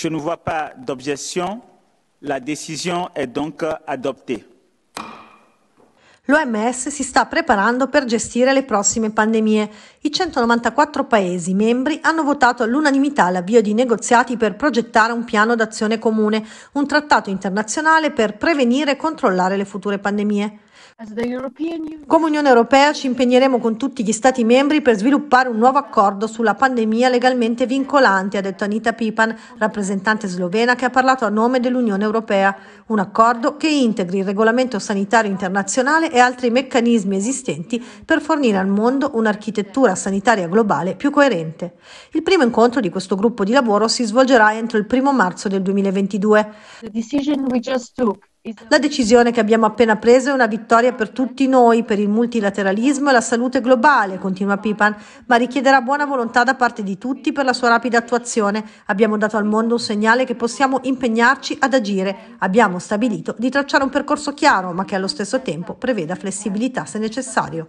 Je ne vois pas d'objection. La decisione è donc adoptée. L'OMS si sta preparando per gestire le prossime pandemie. I 194 Paesi membri hanno votato all'unanimità l'avvio di negoziati per progettare un piano d'azione comune, un trattato internazionale per prevenire e controllare le future pandemie. Come Unione Europea ci impegneremo con tutti gli Stati membri per sviluppare un nuovo accordo sulla pandemia legalmente vincolante, ha detto Anita Pipan, rappresentante slovena che ha parlato a nome dell'Unione Europea. Un accordo che integri il regolamento sanitario internazionale e altri meccanismi esistenti per fornire al mondo un'architettura sanitaria globale più coerente. Il primo incontro di questo gruppo di lavoro si svolgerà entro il primo marzo del 2022. La decisione che abbiamo appena preso è una vittoria per tutti noi, per il multilateralismo e la salute globale, continua Pipan, ma richiederà buona volontà da parte di tutti per la sua rapida attuazione. Abbiamo dato al mondo un segnale che possiamo impegnarci ad agire. Abbiamo stabilito di tracciare un percorso chiaro, ma che allo stesso tempo preveda flessibilità se necessario.